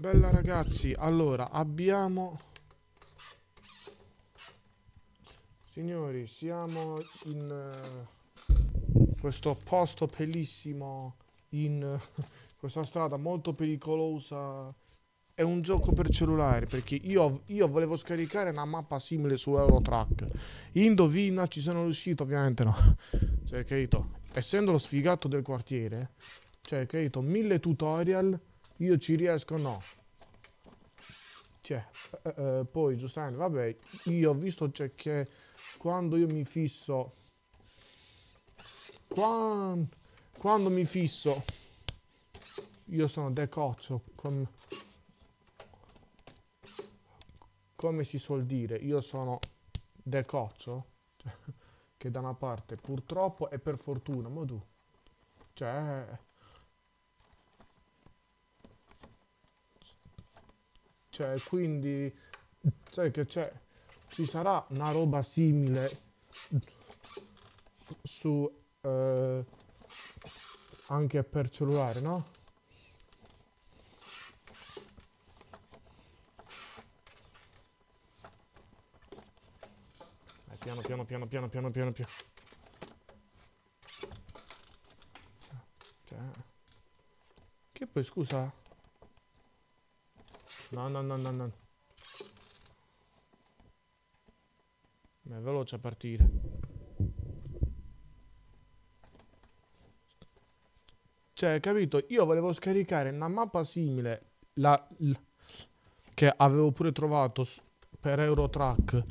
Bella ragazzi, allora abbiamo... Signori, siamo in uh, questo posto bellissimo, in uh, questa strada molto pericolosa. È un gioco per cellulare, perché io, io volevo scaricare una mappa simile su Eurotrack. Indovina, ci sono riuscito, ovviamente no. Cioè, capito? Essendo lo sfigato del quartiere, cioè, capito, mille tutorial io ci riesco no cioè, eh, eh, eh, poi giustamente vabbè io ho visto cioè, che quando io mi fisso quando, quando mi fisso io sono decoccio com, come si suol dire io sono decoccio che da una parte purtroppo e per fortuna ma tu cioè Cioè, quindi, sai che c'è? Ci sarà una roba simile su eh, anche per cellulare, no? piano piano piano piano piano piano piano cioè. che poi scusa No, no, no, no, no. Ma è veloce a partire. Cioè, capito? Io volevo scaricare una mappa simile. La, la, che avevo pure trovato per Eurotrack.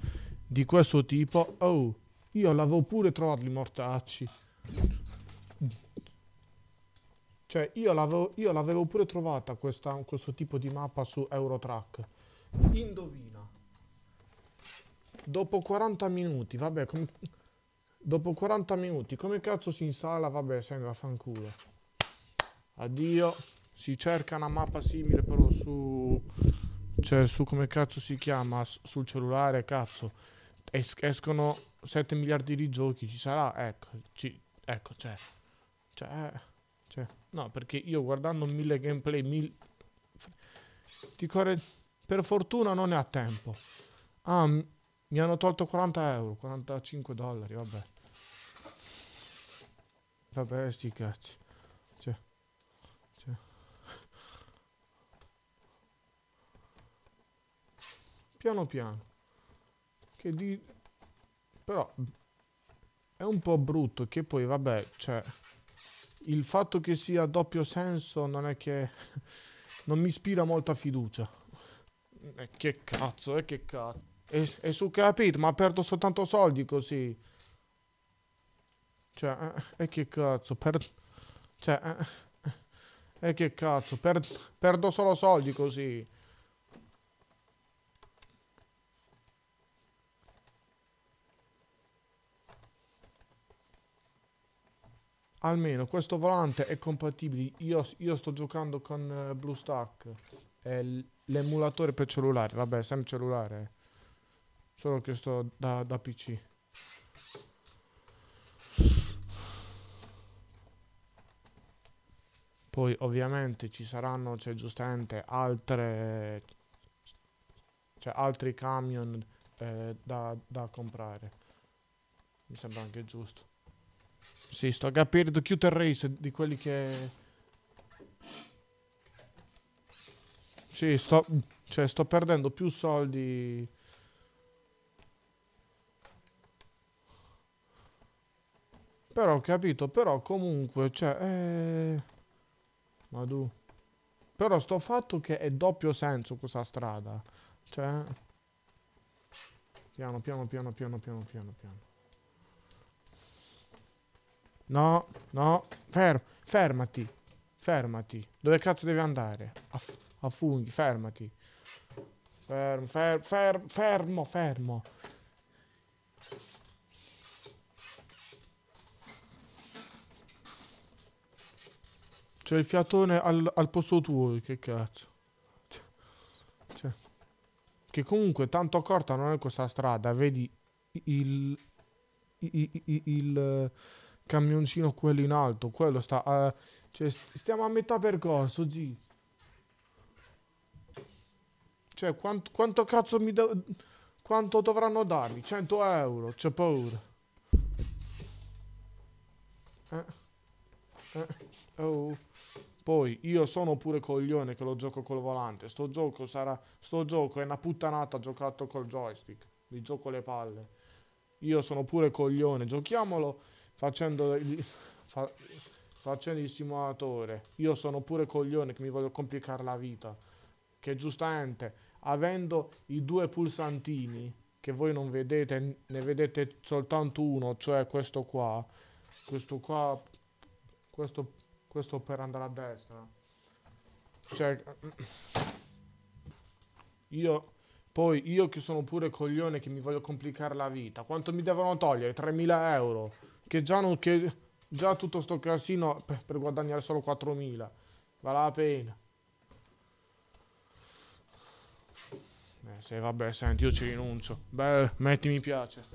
Di questo tipo. Oh, io l'avevo pure trovato, i mortacci. Cioè, io l'avevo, pure trovata questa, questo tipo di mappa su Eurotrack. Indovina. Dopo 40 minuti, vabbè, com... dopo 40 minuti, come cazzo si installa? Vabbè, sembra fanculo. Addio. Si cerca una mappa simile però su... Cioè, su come cazzo si chiama? S sul cellulare, cazzo. Es escono 7 miliardi di giochi, ci sarà? Ecco, ci... ecco, c'è. Cioè... Cioè... No, perché io guardando mille gameplay, mille... Ti corre... Per fortuna non è a tempo. Ah, mi hanno tolto 40 euro, 45 dollari, vabbè. Vabbè, sti cazzi. Cioè. Cioè. Piano piano. Che di... Però... È un po' brutto che poi, vabbè, cioè il fatto che sia a doppio senso non è che non mi ispira molta fiducia. E eh, che cazzo, eh, che cazzo. E, e su capito, ma perdo soltanto soldi così. Cioè, eh, e eh, eh, che cazzo, per... Cioè, eh, eh, che cazzo, per, perdo solo soldi così. almeno questo volante è compatibile io, io sto giocando con uh, BlueStack l'emulatore per cellulare vabbè sempre cellulare solo che sto da, da pc poi ovviamente ci saranno cioè giustamente altre cioè altri camion eh, da, da comprare mi sembra anche giusto sì, sto a capire the cuter race di quelli che... Sì, sto... Cioè, sto perdendo più soldi... Però ho capito, però comunque, cioè... Eh... Madu. Però sto fatto che è doppio senso questa strada. Cioè... Piano, piano, piano, piano, piano, piano, piano. No, no, fermo, fermati, fermati. Dove cazzo devi andare? A, a funghi, fermati. Fermo, fermo, fermo, fermo, fermo. C'è il fiatone al, al, posto tuo, che cazzo. Cioè, cioè che comunque tanto corta non è questa strada, vedi il... il, il, il Camioncino quello in alto, quello sta... Eh, cioè, stiamo a metà percorso, G. Cioè, quanto, quanto cazzo mi... devo Quanto dovranno darmi? 100 euro, c'è paura. Eh, eh, oh. Poi io sono pure coglione che lo gioco col volante. Sto gioco, sarà, sto gioco è una puttanata giocato col joystick. Vi gioco le palle. Io sono pure coglione. Giochiamolo facendo il, fa, facendo il simulatore. Io sono pure coglione che mi voglio complicare la vita. Che giustamente, avendo i due pulsantini, che voi non vedete, ne vedete soltanto uno, cioè questo qua, questo qua, questo, questo per andare a destra. Cioè, io poi io che sono pure coglione che mi voglio complicare la vita, quanto mi devono togliere? 3.000 euro? Che già, non, che già tutto sto casino per, per guadagnare solo 4.000. Vale la pena. Eh, se vabbè, senti, io ci rinuncio. Beh, metti mi piace.